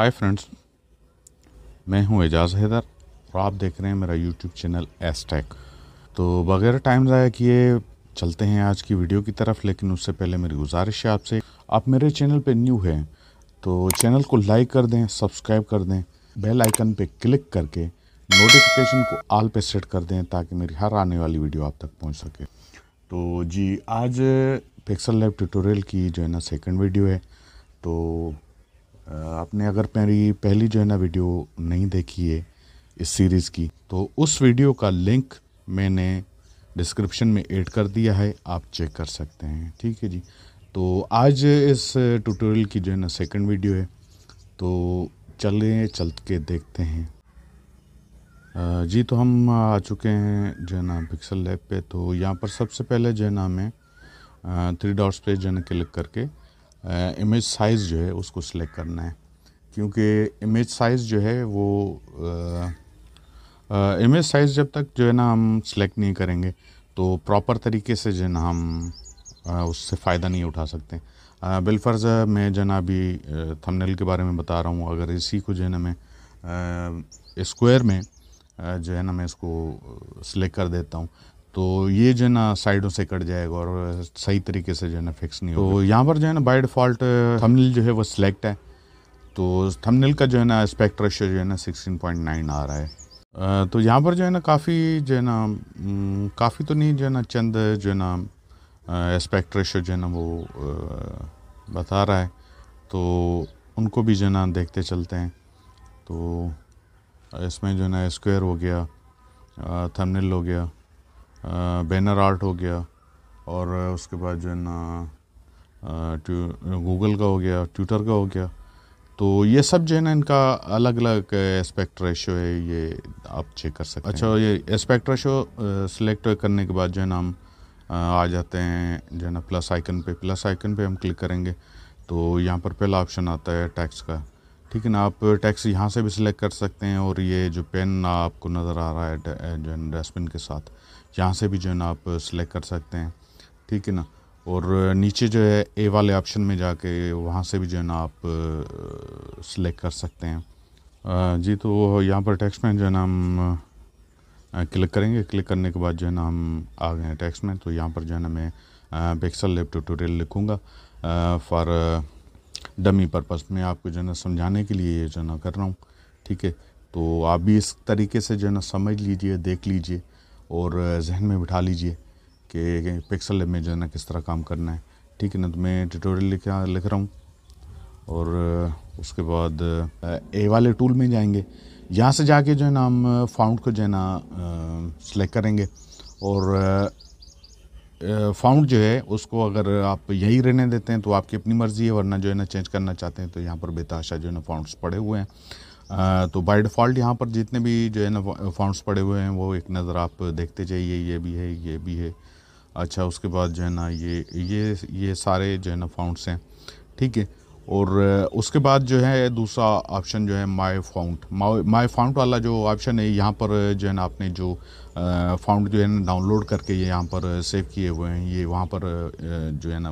hi friends मैं हूं एजाज हैदर और आप देख रहे हैं मेरा यूट्यूब चैनल टैक तो बगैर टाइम ज़ाया किए चलते हैं आज की वीडियो की तरफ लेकिन उससे पहले मेरी गुजारिश है आपसे आप मेरे चैनल पे न्यू हैं तो चैनल को लाइक कर दें सब्सक्राइब कर दें बेल आइकन पे क्लिक करके नोटिफिकेशन को आल पे सेट कर दें ताकि मेरी हर आने वाली वीडियो आप तक पहुँच सके तो जी आज पिक्सल लैब ट्यूटोरियल की जो है ना सेकेंड वीडियो है तो आपने अगर मेरी पहली जो है ना वीडियो नहीं देखी है इस सीरीज़ की तो उस वीडियो का लिंक मैंने डिस्क्रिप्शन में ऐड कर दिया है आप चेक कर सकते हैं ठीक है जी तो आज इस ट्यूटोरियल की जो है ना सेकंड वीडियो है तो चलें चल के देखते हैं जी तो हम आ चुके हैं जो है ना पिक्सल लैब पे तो यहाँ पर सबसे पहले जो है ना हमें थ्री डॉट्स पे जो है ना क्लिक करके इमेज साइज़ जो है उसको सिलेक्ट करना है क्योंकि इमेज साइज़ जो है वो इमेज साइज़ जब तक जो है ना हम सिलेक्ट नहीं करेंगे तो प्रॉपर तरीके से जो है ना हम आ, उससे फ़ायदा नहीं उठा सकते बिलफर्ज़ मैं जो ना अभी थंबनेल के बारे में बता रहा हूँ अगर इसी को जो है ना मैं स्क्वायर में जो है ना मैं इसको सिलेक्ट कर देता हूँ तो ये जो है ना साइडों से कट जाएगा और सही तरीके से जो है ना फिक्स नहीं तो यहाँ पर जो है ना बाई डिफ़ॉल्ट थंबनेल जो है वो सिलेक्ट है तो थंबनेल का जो है ना एस्पेक्ट रेशो जो है ना 16.9 आ रहा है तो यहाँ पर जो है ना काफ़ी जो है ना काफ़ी तो नहीं जो है ना चंद जो है ना एस्पेक्ट रेशो जो है ना वो बता रहा है तो उनको भी जो है ना देखते चलते हैं तो इसमें जो है ना स्क्वायर हो गया थंबनेल हो गया बैनर आर्ट हो गया और उसके बाद जो है ना गूगल का हो गया ट्विटर का हो गया तो ये सब जो है ना इनका अलग अलग एस्पेक्ट रेशो है ये आप चेक कर सकते अच्छा, हैं अच्छा ये एस्पेक्ट रेशो सिलेक्ट करने के बाद जो है ना हम आ जाते हैं जो है ना प्लस आइकन पे प्लस आइकन पे हम क्लिक करेंगे तो यहाँ पर पहला ऑप्शन आता है टैक्स का ठीक है ना आप टैक्स यहाँ से भी सिलेक्ट कर सकते हैं और ये जो पेन आपको नज़र आ रहा है जो है डस्टबिन के साथ यहाँ से भी जो है ना आप सिलेक्ट कर सकते हैं ठीक है ना और नीचे जो है ए वाले ऑप्शन में जाके वहाँ से भी जो है ना आप सिलेक्ट कर सकते हैं जी तो यहाँ पर टैक्स में जो है ना हम क्लिक करेंगे क्लिक करने के बाद जो है ना हम आ गए हैं टैक्स में तो यहाँ पर जो है ना मैं पिक्सल लेप ट्यूटोरियल लिखूँगा फॉर डमी पर्पज में आपको जो है ना समझाने के लिए ये जो ना कर रहा हूँ ठीक है तो आप भी इस तरीके से जो है ना समझ लीजिए देख लीजिए और जहन में बिठा लीजिए कि पिक्सल में जो है ना किस तरह काम करना है ठीक है ना तो मैं ट्यूटोरियल लिख लिख रहा हूँ और उसके बाद ए वाले टूल में जाएंगे यहाँ से जाके जो है ना हम फाउंड को जो है ना सेलेक्ट करेंगे और फाउंड जो है उसको अगर आप यही रहने देते हैं तो आपकी अपनी मर्ज़ी है वरना जो है ना चेंज करना चाहते हैं तो यहाँ पर बेताशा जो है ना फाउंड्स पड़े हुए हैं तो बाय डिफ़ॉल्ट यहाँ पर जितने भी जो है ना फाउंड्स पड़े हुए हैं वो एक नज़र आप देखते जाइए ये भी है ये भी है अच्छा उसके बाद जो है ना ये ये ये सारे जो है ना फाउंड्स हैं ठीक है और उसके बाद जो है दूसरा ऑप्शन जो है माई फाउंट माई फाउंट वाला जो ऑप्शन है यहाँ पर जो है ना आपने जो फाउंट जो है ना डाउनलोड करके ये यहाँ पर सेव किए हुए हैं ये वहाँ पर जो है ना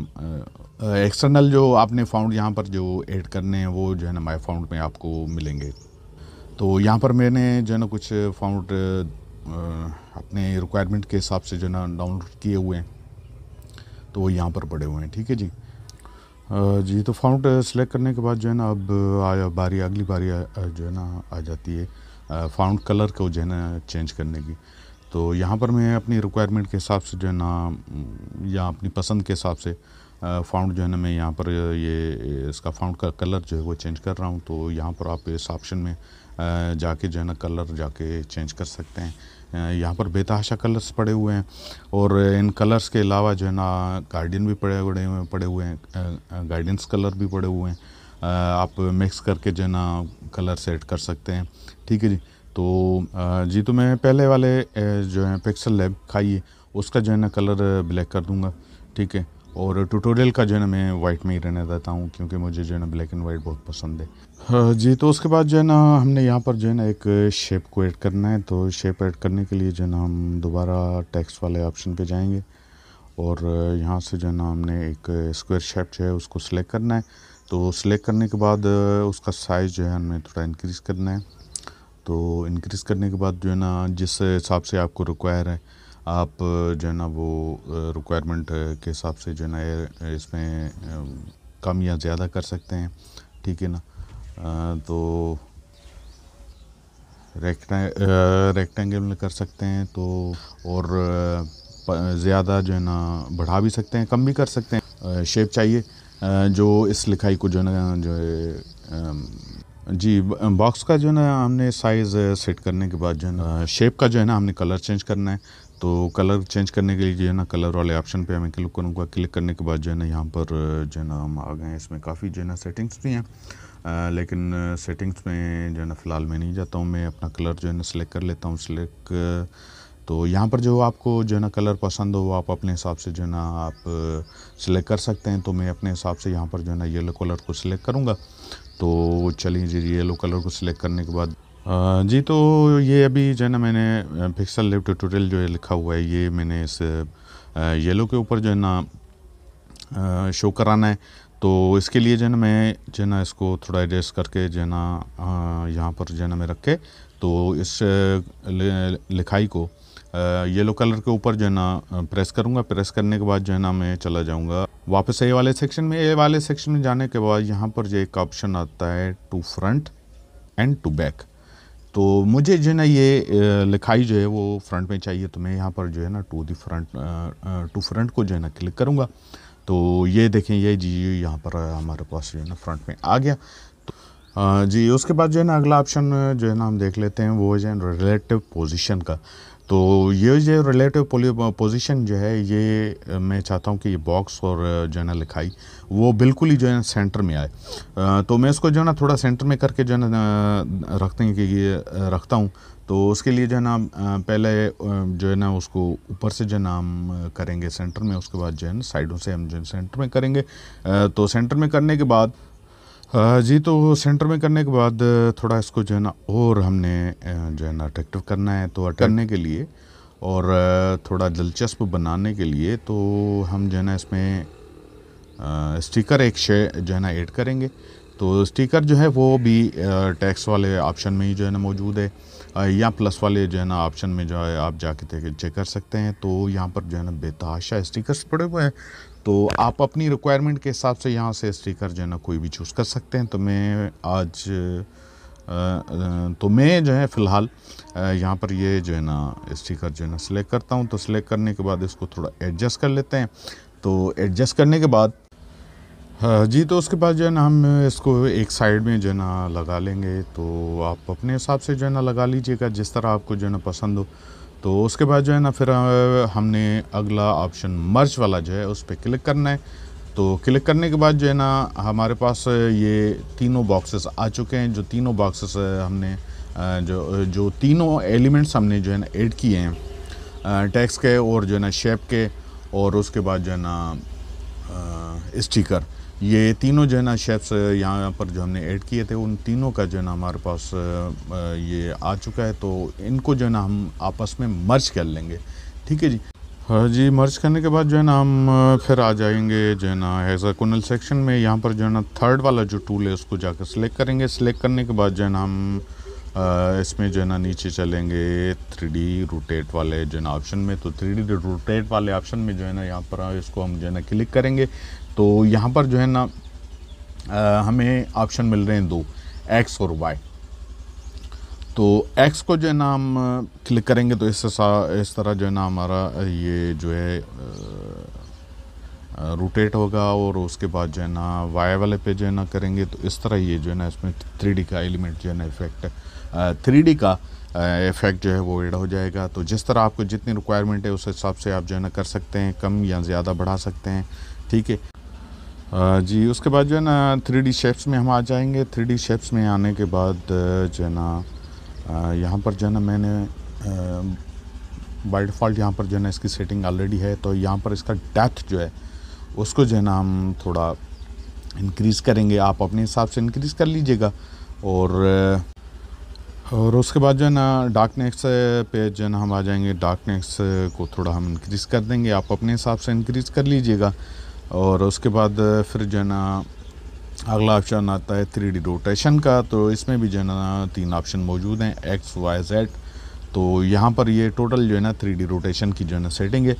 एक्सटर्नल जो आपने फाउंड यहाँ पर जो ऐड करने हैं वो जो है ना माई फाउंट में आपको मिलेंगे तो यहाँ पर मैंने जो है ना कुछ फाउंड अपने रिक्वायरमेंट के हिसाब से जो है ना डाउनलोड किए हुए हैं तो वो यहाँ पर पड़े हुए हैं ठीक है जी जी तो फाउंट सेलेक्ट करने के बाद जो है ना अब आया बारी अगली बारी जो है ना आ जाती है फाउंड कलर को जो है ना चेंज करने की तो यहाँ पर मैं अपनी रिक्वायरमेंट के हिसाब से जो है ना या अपनी पसंद के हिसाब से फाउंड जो है ना मैं यहाँ पर ये इसका फाउंड का कलर जो है वो चेंज कर रहा हूँ तो यहाँ पर आप इस ऑप्शन में जाके जो है ना कलर जाके चेंज कर सकते हैं यहाँ पर बेतहाशा कलर्स पड़े हुए हैं और इन कलर्स के अलावा जो है ना गार्डियन भी पड़े पड़े हुए पड़े हुए हैं गार्डियंस कलर भी पड़े हुए हैं आप मिक्स करके जो है ना कलर सेट कर सकते हैं ठीक है जी तो जी तो मैं पहले वाले जो है पिक्सल लैब खाइए उसका जो है ना कलर ब्लैक कर दूँगा ठीक है और ट्यूटोरियल का जो है ना मैं वाइट में ही रहने देता हूँ क्योंकि मुझे जो है ना ब्लैक एंड वाइट बहुत पसंद है हाँ जी तो उसके बाद जो है ना हमने यहाँ पर जो है ना एक शेप को ऐड करना है तो शेप ऐड करने के लिए जो है ना हम दोबारा टेक्स्ट वाले ऑप्शन पे जाएंगे और यहाँ से जो है ना हमने एक स्क्वायर शेप जो है उसको सिलेक्ट करना है तो सिलेक्ट करने के बाद उसका साइज़ जो है हमें थोड़ा इंक्रीज़ करना है तो इंक्रीज़ करने के बाद जो है ना जिस हिसाब से आपको रिक्वायर है आप जो है ना वो रिक्वायरमेंट के हिसाब से जो है ना इसमें कम या ज़्यादा कर सकते हैं ठीक है ना तो रेक्टेंगल कर सकते हैं तो और ज़्यादा जो है ना बढ़ा भी सकते हैं कम भी कर सकते हैं शेप चाहिए जो इस लिखाई को जो है ना जो है जी बॉक्स का जो है ना हमने साइज़ सेट करने के बाद जो है ना शेप का जो है ना हमने कलर चेंज करना है तो कलर चेंज करने के लिए जो है ना कलर वाले ऑप्शन पे हमें क्लिक करूँगा क्लिक करने के बाद जो है ना यहाँ पर जो है ना हम आ गए हैं इसमें काफ़ी जो है ना सेटिंग्स भी हैं लेकिन सेटिंग्स में जो है ना फ़िलहाल मैं नहीं जाता हूँ मैं अपना कलर जो है ना सिलेक्ट कर लेता हूँ सिलेक्ट तो यहाँ पर जो आपको जो है ना कलर पसंद हो आप अपने हिसाब से जो है ना आप सिलेक्ट कर सकते हैं तो मैं अपने हिसाब से यहाँ पर जो है ना येलो कलर को सिलेक्ट करूँगा तो वो चली जी येलो कलर को सिलेक्ट करने के बाद जी तो ये अभी जो है ना मैंने पिक्सल लिव ट्यूटोरियल जो है लिखा हुआ है ये मैंने इस येलो के ऊपर जो है ना शो कराना है तो इसके लिए जो है ना मैं जो है ना इसको थोड़ा एडजस्ट करके जो है ना यहाँ पर जो है ना मैं रख के तो इस लिखाई को येलो कलर के ऊपर जो है ना प्रेस करूँगा प्रेस करने के बाद जो है ना मैं चला जाऊँगा वापस ए वाले सेक्शन में ए वाले सेक्शन में जाने के बाद यहाँ पर जो एक ऑप्शन आता है to front and to back तो मुझे जो है ना ये लिखाई जो है वो फ्रंट में चाहिए तो मैं यहाँ पर जो है ना to the front to front को जो है ना क्लिक करूँगा तो ये देखें ये जी यहाँ पर हमारे पास जो है ना फ्रंट में आ गया तो जी उसके बाद जो है ना अगला ऑप्शन जो है ना हम देख लेते हैं वो जो है रिलेटिव पोजिशन का तो ये जो रिलेटिव पोजीशन जो है ये मैं चाहता हूँ कि ये बॉक्स और जो है ना लिखाई वो बिल्कुल ही जो है ना सेंटर में आए तो मैं इसको जो है ना थोड़ा सेंटर में करके जो है ना रखते हैं कि ये रखता हूँ तो उसके लिए जो है ना पहले जो है ना उसको ऊपर से जो है ना हम करेंगे सेंटर में उसके बाद जो है ना साइडों से हम जो है सेंटर में करेंगे तो सेंटर में करने के बाद जी तो सेंटर में करने के बाद थोड़ा इसको जो है ना और हमने जो है ना अट्रैक्टिव करना है तो करने के लिए और थोड़ा दिलचस्प बनाने के लिए तो हम जो है ना इसमें स्टिकर एक शे जो है ना ऐड करेंगे तो स्टिकर जो है वो भी टैक्स वाले ऑप्शन में ही जो है ना मौजूद है या प्लस वाले जो है ना ऑप्शन में जो है आप जाके चेक कर सकते हैं तो यहाँ पर जो है ना बेताशा स्टिकर्स पड़े हुए हैं तो आप अपनी रिक्वायरमेंट के हिसाब से यहाँ से स्टिकर जो है ना कोई भी चूज़ कर सकते हैं तो मैं आज तो मैं जो है फ़िलहाल यहाँ पर ये जो है ना स्टिकर जो है ना सिलेक्ट करता हूँ तो सिलेक्ट करने के बाद इसको थोड़ा एडजस्ट कर लेते हैं तो एडजस्ट करने के बाद जी तो उसके बाद जो है ना हम इसको एक साइड में जो है ना लगा लेंगे तो आप अपने हिसाब से जो है ना लगा लीजिएगा जिस तरह आपको जो है ना पसंद हो तो उसके बाद जो है ना फिर हमने अगला ऑप्शन मर्च वाला जो है उस पर क्लिक करना है तो क्लिक करने के बाद जो है ना हमारे पास ये तीनों बॉक्सेस आ चुके हैं जो तीनों बॉक्सेस हमने जो जो तीनों एलिमेंट्स हमने जो है ना ऐड किए हैं टैक्स के और जो है ना शेप के और उसके बाद जो है ना स्टिकर ये तीनों जो है ना शेफ्स यहाँ पर जो हमने ऐड किए थे उन तीनों का जो है ना हमारे पास ये आ चुका है तो इनको जो है ना हम आपस में मर्ज कर लेंगे ठीक है जी हाँ जी मर्ज करने के बाद जो है ना हम फिर आ जाएंगे जो है ना कुनल सेक्शन में यहाँ पर जो है ना थर्ड वाला जो टूल है उसको जाकर सिलेक्ट करेंगे सिलेक्ट करने के बाद जो है ना हम इसमें जो है ना नीचे चलेंगे थ्री डी रोटेट वाले जो है ना ऑप्शन में तो थ्री डी रोटेट वाले ऑप्शन में जो है ना यहाँ पर इसको हम जो है ना क्लिक करेंगे तो यहाँ पर जो है ना हमें ऑप्शन मिल रहे हैं दो एक्स और वाई तो एक्स को जो है ना हम क्लिक करेंगे तो इस इस तरह जो है ना हमारा ये जो है रोटेट होगा और उसके बाद जो है ना वाई वाले पे जो है ना करेंगे तो इस तरह ये जो है ना इसमें थ्री का एलिमेंट जो है ना इफेक्ट थ्री का इफ़ेक्ट जो है वो एड हो जाएगा तो जिस तरह आपको जितनी रिक्वायरमेंट है उस हिसाब से आप जो है ना कर सकते हैं कम या ज़्यादा बढ़ा सकते हैं ठीक है जी उसके बाद जो है ना थ्री डी शेप्स में हम आ जाएंगे थ्री डी शेप्स में आने के बाद जो है ना यहाँ पर जो है ना मैंने बाई डिफ़ॉल्ट यहाँ पर जो है ना इसकी सेटिंग ऑलरेडी है तो यहाँ पर इसका डेप्थ जो है उसको जो है ना हम थोड़ा इंक्रीज़ करेंगे आप अपने हिसाब से इंक्रीज़ कर लीजिएगा और और उसके बाद जो है ना डार्क नेक्स पे जो है ना हम आ जाएंगे डार्क नेक्स को थोड़ा हम इंक्रीज़ कर देंगे आप अपने हिसाब से इंक्रीज़ कर लीजिएगा और उसके बाद फिर जो है ना अगला ऑप्शन आता है थ्री डी रोटेशन का तो इसमें भी जो है ना तीन ऑप्शन मौजूद हैं एक्स वाई जेड तो यहाँ पर ये टोटल जो है ना थ्री डी रोटेशन की जो है ना सेटिंग है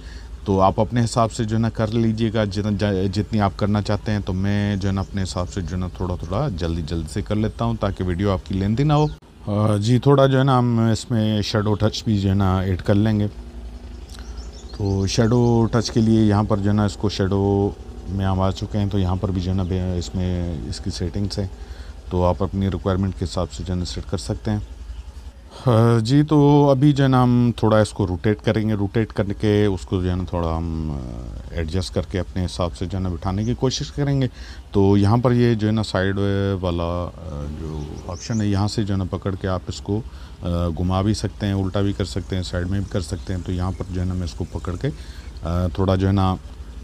तो आप अपने हिसाब से जो है ना कर लीजिएगा जितना जितनी आप करना चाहते हैं तो मैं जो है ना अपने हिसाब से जो है ना थोड़ा थोड़ा जल्दी जल्दी से कर लेता हूँ ताकि वीडियो आपकी लेंदी ना हो जी थोड़ा जो है ना हम इसमें शेडो टच भी जो है ना ऐड कर लेंगे तो शेडो टच के लिए यहाँ पर जो है ना इसको शेडो में हम आ चुके हैं तो यहाँ पर भी जो है ना इसमें इसकी सेटिंग्स हैं तो आप अपनी रिक्वायरमेंट के हिसाब से जो है ना सेट कर सकते हैं हाँ, जी तो अभी जो है ना हम थोड़ा इसको रोटेट करेंगे रोटेट करके उसको जो है ना थोड़ा हम एडजस्ट करके अपने हिसाब से जो है ना बिठाने की कोशिश करेंगे तो यहाँ पर ये जो है ना साइड वाला जो ऑप्शन है यहाँ से जो है ना पकड़ के आप इसको घुमा भी सकते हैं उल्टा भी कर सकते हैं साइड में भी कर सकते हैं तो यहाँ पर जो है ना मैं इसको पकड़ के थोड़ा जो है ना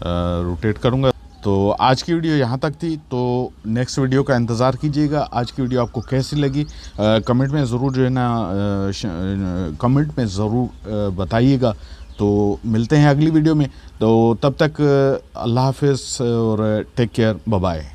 रोटेट करूँगा तो आज की वीडियो यहाँ तक थी तो नेक्स्ट वीडियो का इंतज़ार कीजिएगा आज की वीडियो आपको कैसी लगी आ, कमेंट में ज़रूर जो है ना कमेंट में ज़रूर बताइएगा तो मिलते हैं अगली वीडियो में तो तब तक अल्लाह हाफ और टेक केयर बाय